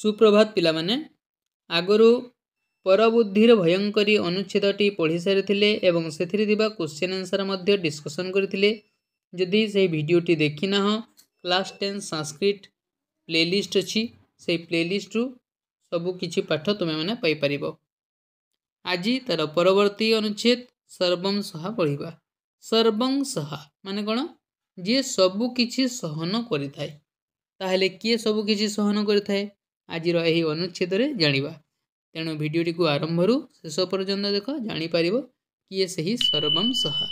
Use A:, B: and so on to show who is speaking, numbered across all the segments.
A: ସୁପ୍ରଭାତ ପିଲାମାନେ ଆଗରୁ ପରବୁଦ୍ଧିର ଭୟଙ୍କରୀ ଅନୁଚ୍ଛେଦଟି ପଢ଼ିସାରିଥିଲେ ଏବଂ ସେଥିରେ ଥିବା କ୍ୱେଶ୍ଚିନ୍ ଆନ୍ସର୍ ମଧ୍ୟ ଡିସ୍କସନ୍ କରିଥିଲେ ଯଦି ସେହି ଭିଡ଼ିଓଟି ଦେଖିନାହଁ class ten Sanskrit playlist ଅଛି ସେହି ପ୍ଲେ ଲିଷ୍ଟରୁ ସବୁକିଛି ପାଠ ତୁମେମାନେ ପାଇପାରିବ ଆଜି ତା'ର ପରବର୍ତ୍ତୀ ଅନୁଚ୍ଛେଦ ସର୍ବଂ ସହା ପଢ଼ିବା ସର୍ବଂ ସହା ମାନେ କ'ଣ ଯିଏ ସବୁକିଛି ସହନ କରିଥାଏ ତାହେଲେ କିଏ ସବୁକିଛି ସହନ କରିଥାଏ ଆଜିର ଏହି ଅନୁଚ୍ଛେଦରେ ଜାଣିବା ତେଣୁ ଭିଡ଼ିଓଟିକୁ ଆରମ୍ଭରୁ ଶେଷ ପର୍ଯ୍ୟନ୍ତ ଦେଖ ଜାଣିପାରିବ କିଏ ସେହି ସର୍ବଂ ସହା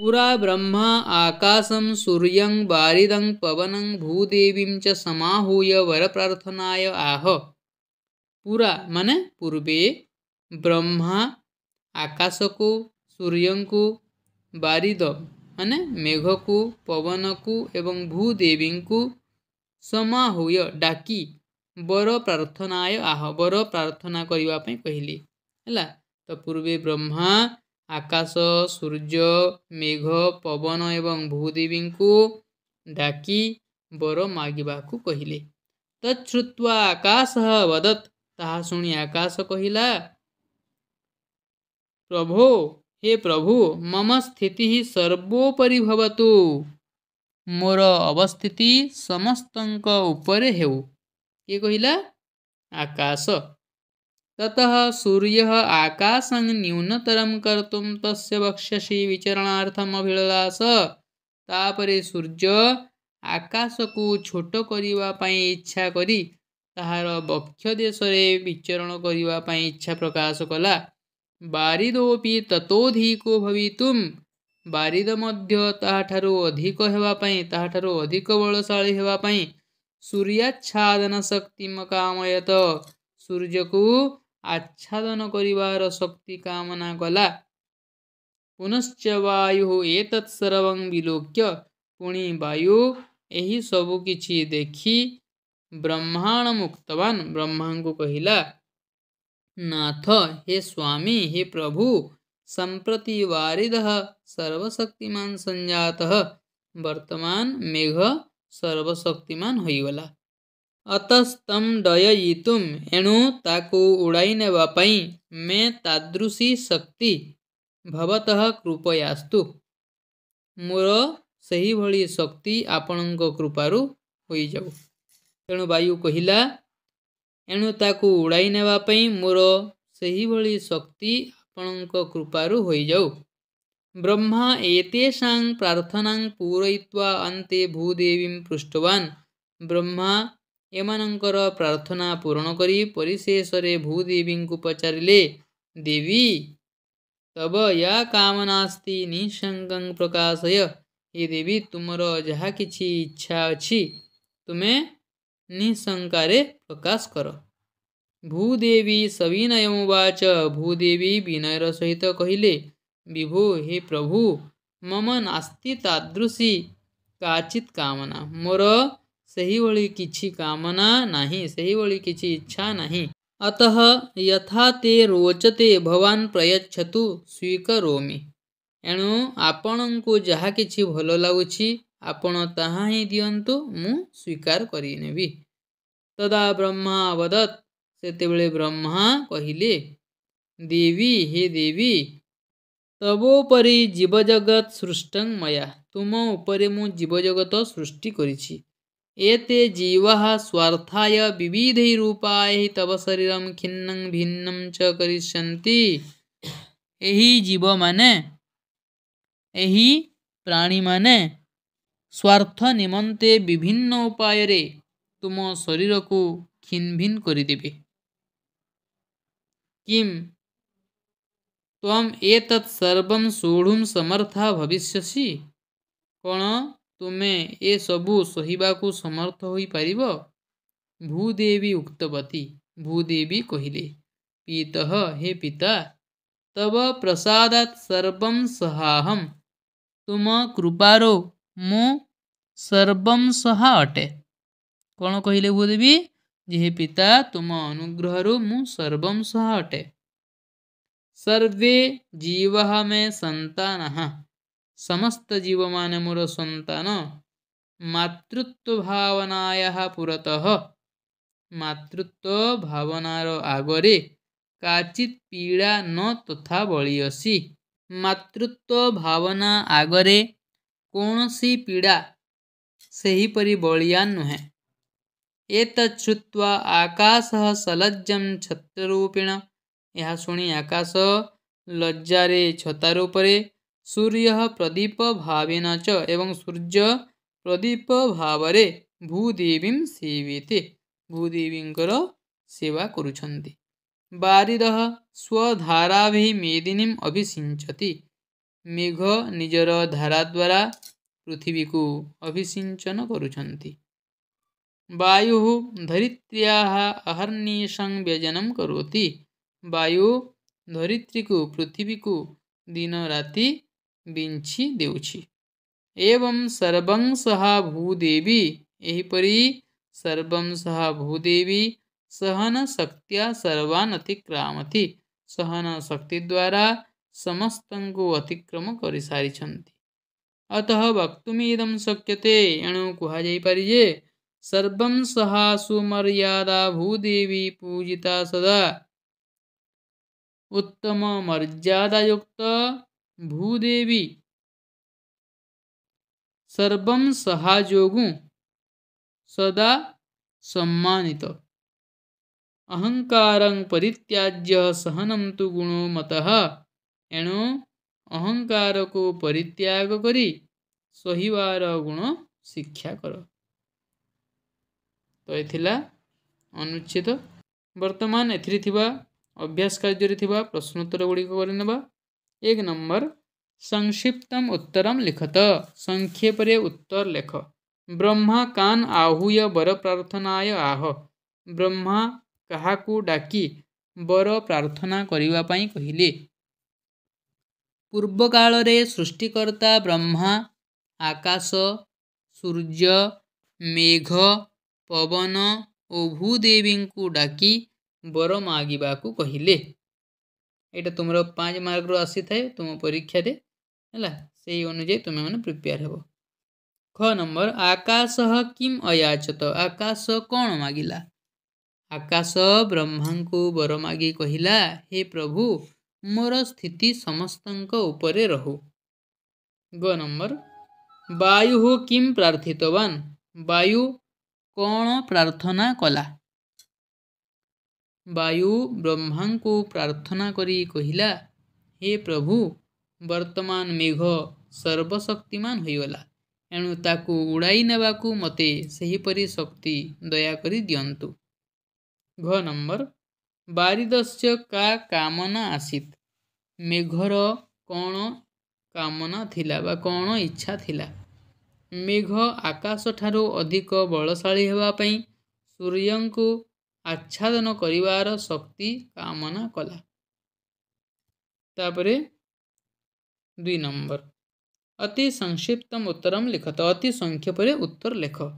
A: ପୁରା ବ୍ରହ୍ମା ଆକାଶଂ ସୂର୍ଯ୍ୟଂ ବାରିଦଂ ପବନଂ ଭୂଦେବୀଂ ଚ ସମାହୂୟ ବରପ୍ରାର୍ଥନାୟ ଆହ ପୁରା ମାନେ ପୂର୍ବେ ବ୍ରହ୍ମା ଆକାଶକୁ ସୂର୍ଯ୍ୟଙ୍କୁ ବାରିଦ ମାନେ ମେଘକୁ ପବନକୁ ଏବଂ ଭୂଦେବୀଙ୍କୁ समाहुय डाकि बर प्रार्थनाय आह बर प्रार्थना कहिले। पई हला त पूर्व ब्रह्मा आकाश सूर्य मेघ पवन एवं भूदेवीको डाकि बर मागिबाकु कहिले त श्रुत्वा आकाश वदत तहा कहिला। आकाश हे प्रभु मम स्थितिः सर्वोपरि भवतु ମୋର ଅବସ୍ଥିତି ସମସ୍ତଙ୍କ ଉପରେ ହେଉ କିଏ କହିଲା ଆକାଶ ततः सूर्यः आकाशं न्यूनतरं कर्तुं तस्य वक्ष्यसि विचरणार्थम् अभिलास तापरे सूर्य आकाशकु छोट करिवा पई इच्छा करि तहार वक्ष देशरे विचरण करिवा पई इच्छा प्रकाश कला बारिदोपि ततोधिको भवितुम् ବାରିଦ ମଧ୍ୟ ତାହାଠାରୁ ଅଧିକ ହେବା ପାଇଁ ତାହାଠାରୁ ଅଧିକ ବଳଶାଳୀ ହେବା ପାଇଁ ସୂର୍ଯ୍ୟାଚ୍ଛାଦନ ଶକ୍ତିମ କାମୟତ ସୂର୍ଯ୍ୟକୁ ଆଚ୍ଛାଦନ କରିବାର ଶକ୍ତି କାମନା କଲା ପୁନଶ୍ଚ ବାୟୁ ଏତତ୍ ସର୍ବଂ ବିଲୋକ୍ୟ ପୁଣି ବାୟୁ ଏହି ସବୁ କିଛି ଦେଖି ବ୍ରହ୍ମାଣ ମୁକ୍ତବାନ ବ୍ରହ୍ମାଙ୍କୁ କହିଲା ନାଥ ହେ ସ୍ୱାମୀ ହେ ପ୍ରଭୁ संप्रति वारिद सर्वशक्तिमान संजात वर्तमान मेघ सर्वशक्तिमान होईगला अतस्तम ଡୟୟିତୁମ୍ ଏଣୁ ତାକୁ ଉଡ଼ାଇ ନେବା ପାଇଁ ମେ ତାଦୃଶୀ ଶକ୍ତି ଭବତଃ କୃପୟାସ୍ତୁ ମୋର ସେହିଭଳି ଶକ୍ତି ଆପଣଙ୍କ କୃପାରୁ ହୋଇଯାଉ ତେଣୁ ବାୟୁ କହିଲା ଏଣୁ ତାକୁ ଉଡ଼ାଇ ନେବା ପାଇଁ ମୋର ସେହିଭଳି ଶକ୍ତି ଆପଣଙ୍କ କୃପାରୁ ହୋଇଯାଉ ବ୍ରହ୍ମା ଏତେଷାଂ ପ୍ରାର୍ଥନାଂ ପୂରୟିତ୍ୱା ଅନ୍ତେ ଭୂଦେବୀଂ ପୃଷ୍ଟବାନ୍ ବ୍ରହ୍ମା ଏମାନଙ୍କର ପ୍ରାର୍ଥନା ପୂରଣ କରି ପରିଶେଷରେ ଭୂଦେବୀଙ୍କୁ ପଚାରିଲେ ଦେବୀ ତବ ୟା କାମନାସ୍ତି ନିଃସଙ୍ଗଂ ପ୍ରକାଶୟ ହେ ଦେବୀ ତୁମର ଯାହା କିଛି ଇଚ୍ଛା ଅଛି ତୁମେ ନିଃଶଙ୍କାରେ ପ୍ରକାଶ କର ಭೂದೇವಿ ಸವಿನಯಮುವಾಚ ಭೂದೇವಿ ವಿನಯರ ಸಹಿತ ಕಹಿಲೆ ವಿಭೋ ಹೇ ಪ್ರಭು ಮಮ ನಾಸ್ತಿ ತಾದೃಶಿ କାଚିତ୍ କାମନା ମୋର ସେହିଭଳି କିଛି କାମନା ନାହିଁ ସେହିଭଳି କିଛି ଇଚ୍ଛା ନାହିଁ ଅତଃ ଯଥା ତେ ରୋଚତେ ଭଗବାନ ପ୍ରୟଚ୍ଛତୁ ସ୍ୱୀକରୋମି ଏଣୁ ଆପଣଙ୍କୁ ଯାହା କିଛି ଭଲ ଲାଗୁଛି ଆପଣ ତାହା ହିଁ ଦିଅନ୍ତୁ ମୁଁ ସ୍ୱୀକାର କରିନେବି ତଦା ବ୍ରହ୍ମା ଅବଦତ୍ त्यतेबे ब्रह्मा कहिले देवी हे देवी तबोपरि जीवजगत सृष्टङ मया तुम उपरे मु जीवजगत सृष्टि एते जीवः स्वार्थाय विविधी रूपाय तव तब खिन्नं भिन्नं च करिष्यन्ति यही जीव माने मही प्राणी माने स्वार्थ निमन्ते विभिन्न तुम उपयु तरीरकु खिन्भिन्दे किम त्वम एतत् सर्वं सोढुं समर्था भविष्यसि କ'ଣ ତୁମେ ଏସବୁ ସହିବାକୁ ସମର୍ଥ ହୋଇପାରିବ ଭୂଦେବୀ ଉକ୍ତବତୀ ଭୂଦେବୀ କହିଲେ ପିତଃ ହେ ପିତା ତବ ପ୍ରସାଦାତ୍ ସର୍ବଂ ସହାହମ୍ ତୁମ କୃପାରୋ ମୁଁ ସର୍ବଂ ସହା ଅଟେ କ'ଣ କହିଲେ ଭୂଦେବୀ ଯେ ପିତା ତୁମ ଅନୁଗ୍ରହରୁ ମୁଁ ସର୍ବଂଶଃ ଅଟେ ସର୍ଭେ ଜୀବଃ ମେ ସନ୍ତାନଃ ସମସ୍ତ ଜୀବମାନେ ମୋର ସନ୍ତାନ ମାତୃତ୍ୱ ଭାବନାୟାଃ ପୁରତଃ ମାତୃତ୍ୱ ଭାବନାର ଆଗରେ କାଚିତ୍ ପୀଡ଼ା ନ ତଥା ବଳିଅସି ମାତୃତ୍ୱ ଭାବନା ଆଗରେ କୌଣସି ପୀଡ଼ା ସେହିପରି ବଳିଆନ ନୁହେଁ एतच्छ्रुत्वा आकाशः सलज्जं छत्ररूपेण ଏହା ଶୁଣି ଆକାଶ ଲଜ୍ଜାରେ ଛତାର ଉପରେ ସୂର୍ଯ୍ୟ ପ୍ରଦୀପ ଭାବେନ ଚ ଏବଂ ସୂର୍ଯ୍ୟ ପ୍ରଦୀପ ଭାବରେ ଭୂଦେବୀଂ ସେବିତେ ଭୂଦେବୀଙ୍କର ସେବା କରୁଛନ୍ତି ବାରିଦଃ ସ୍ୱଧାରାଭି ମେଦିନୀମ୍ ଅଭିସିଞ୍ଚତି ମେଘ ନିଜର ଧାରା ଦ୍ୱାରା ପୃଥିବୀକୁ ଅଭିସିଞ୍ଚନ କରୁଛନ୍ତି वायुः धरित्र्याः अहर्निशं व्यजनं करोति वायु ଧରିତ୍ରୀକୁ ପୃଥିବୀକୁ ଦିନରାତି ବିଞ୍ଛି ଦେଉଛି ଏବଂ ସର୍ବଂସହା ଭୂଦେବୀ ଏହିପରି ସର୍ବଂସହା ଭୂଦେବୀ ସହନ ଶକ୍ତିଆ ସର୍ବାନ୍ ଅତିକ୍ରାମତି ସହନ ଶକ୍ତି ଦ୍ୱାରା ସମସ୍ତଙ୍କୁ ଅତିକ୍ରମ କରିସାରିଛନ୍ତି ଅତଃ ବକ୍ତୁମିଦମ୍ ଶକ୍ୟତେ ଏଣୁ କୁହାଯାଇପାରି ଯେ सर्व सहा सुमर्यादा भूदेवी पूजिता सदा उत्तम मर्यादा युक्त भूदेवी सर्वं सहाजोगु सदा सम्मानित अहंकार परित्याज्य सहनं तु गुणो मतः ଏଣୁ ଅହଙ୍କାରକୁ ପରିତ୍ୟାଗ କରି ସହିବାର ଗୁଣ ଶିକ୍ଷା କର ତ ଏଥିଲା ଅନୁଚ୍ଛେଦ ବର୍ତ୍ତମାନ ଏଥିରେ ଥିବା ଅଭ୍ୟାସ କାର୍ଯ୍ୟରେ ଥିବା ପ୍ରଶ୍ନୋତ୍ତର ଗୁଡ଼ିକ କରିନେବା ଏକ ନମ୍ବର ସଂକ୍ଷିପ୍ତମ ଉତ୍ତରମ ଲିଖତ ସଂକ୍ଷେପରେ ଉତ୍ତର ଲେଖ ବ୍ରହ୍ମା କାନ୍ ଆହୁୟ ବର ପ୍ରାର୍ଥନାୟ ଆହ ବ୍ରହ୍ମା କାହାକୁ ଡାକି ବର ପ୍ରାର୍ଥନା କରିବା ପାଇଁ କହିଲେ ପୂର୍ବକାଳରେ ସୃଷ୍ଟିକର୍ତ୍ତା ବ୍ରହ୍ମା ଆକାଶ ସୂର୍ଯ୍ୟ ମେଘ ପବନ ଓ ଭୂଦେବୀଙ୍କୁ ଡାକି ବର ମାଗିବାକୁ କହିଲେ ଏଇଟା ତୁମର ପାଞ୍ଚ ମାର୍କରୁ ଆସିଥାଏ ତୁମ ପରୀକ୍ଷାରେ ହେଲା ସେଇ ଅନୁଯାୟୀ ତୁମେମାନେ ପ୍ରିପେୟାର ହେବ ଖ ନମ୍ବର ଆକାଶ କିମ୍ ଅୟାଚତ ଆକାଶ କ'ଣ ମାଗିଲା ଆକାଶ ବ୍ରହ୍ମାଙ୍କୁ ବର ମାଗି କହିଲା ହେ ପ୍ରଭୁ ମୋର ସ୍ଥିତି ସମସ୍ତଙ୍କ ଉପରେ ରହୁ ଗ ନମ୍ବର ବାୟୁ କିମ୍ ପ୍ରାର୍ଥିତବାନ ବାୟୁ କ'ଣ ପ୍ରାର୍ଥନା କଲା ବାୟୁ ବ୍ରହ୍ମାଙ୍କୁ ପ୍ରାର୍ଥନା କରି କହିଲା ହେ ପ୍ରଭୁ ବର୍ତ୍ତମାନ ମେଘ ସର୍ବଶକ୍ତିମାନ ହୋଇଗଲା ଏଣୁ ତାକୁ ଉଡ଼ାଇ ନେବାକୁ ମୋତେ ସେହିପରି ଶକ୍ତି ଦୟାକରି ଦିଅନ୍ତୁ ଘ ନମ୍ବର ବାରିଦସ୍ୟ କା କାମନା ଆସିତ ମେଘର କ'ଣ କାମନା ଥିଲା ବା କ'ଣ ଇଚ୍ଛା ଥିଲା ମେଘ ଆକାଶ ଠାରୁ ଅଧିକ ବଳଶାଳୀ ହେବା ପାଇଁ ସୂର୍ଯ୍ୟଙ୍କୁ ଆଚ୍ଛାଦନ କରିବାର ଶକ୍ତି କାମନା କଲା ତାପରେ ଦୁଇ ନମ୍ବର ଅତି ସଂକ୍ଷିପ୍ତ ଉତ୍ତର ଲେଖ ତ ଅତି ସଂକ୍ଷେପରେ ଉତ୍ତର ଲେଖ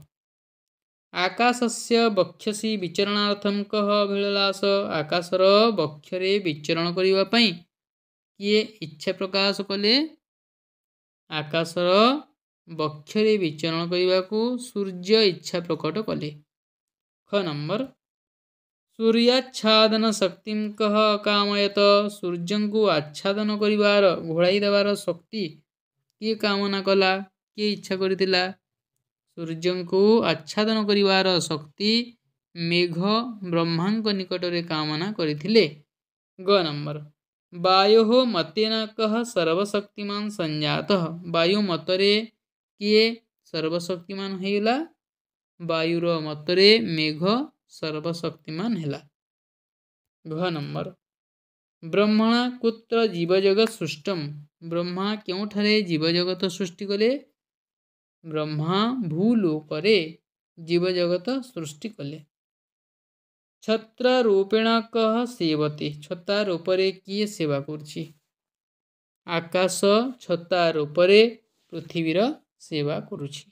A: ଆକାଶସ୍ୟ ବକ୍ଷସି ବିଚରଣାର୍ଥଙ୍କ ଭିଳଲାସ ଆକାଶର ବକ୍ଷରେ ବିଚରଣ କରିବା ପାଇଁ କିଏ ଇଚ୍ଛା ପ୍ରକାଶ କଲେ ଆକାଶର ବକ୍ଷରେ ବିଚରଣ କରିବାକୁ ସୂର୍ଯ୍ୟ ଇଚ୍ଛା ପ୍ରକଟ କଲେ ଖ ନମ୍ବର ସୂର୍ଯ୍ୟାଚ୍ଛାଦନ ଶକ୍ତିଙ୍କ କାମୟତ ସୂର୍ଯ୍ୟଙ୍କୁ ଆଚ୍ଛାଦନ କରିବାର ଘୋଡ଼ାଇ ଦେବାର ଶକ୍ତି କିଏ କାମନା କଲା କିଏ ଇଚ୍ଛା କରିଥିଲା ସୂର୍ଯ୍ୟଙ୍କୁ ଆଚ୍ଛାଦନ କରିବାର ଶକ୍ତି ମେଘ ବ୍ରହ୍ମାଙ୍କ ନିକଟରେ କାମନା କରିଥିଲେ ଗ ନମ୍ବର ବାୟୁ ମତେନାକ ସର୍ବଶକ୍ତିମାନ ସଂଜାତ ବାୟୁ ମତରେ କିଏ ସର୍ବଶକ୍ତିମାନ ହେଇଗଲା ବାୟୁର ମତରେ ମେଘ ସର୍ବଶକ୍ତିମାନ ହେଲା ଘ ନମ୍ବର ବ୍ରହ୍ମଣା କୁତ୍ର ଜୀବଜଗତ ସୃଷ୍ଟମ୍ ବ୍ରହ୍ମା କେଉଁଠାରେ ଜୀବଜଗତ ସୃଷ୍ଟି କଲେ ବ୍ରହ୍ମା ଭୂଲୋକରେ ଜୀବଜଗତ ସୃଷ୍ଟି କଲେ ଛତ୍ର ରୂପେଣ କହ ସେବତୀ ଛତା ରୂପରେ କିଏ ସେବା କରୁଛି ଆକାଶ ଛତା ରୂପରେ ପୃଥିବୀର सेवा कुरुचि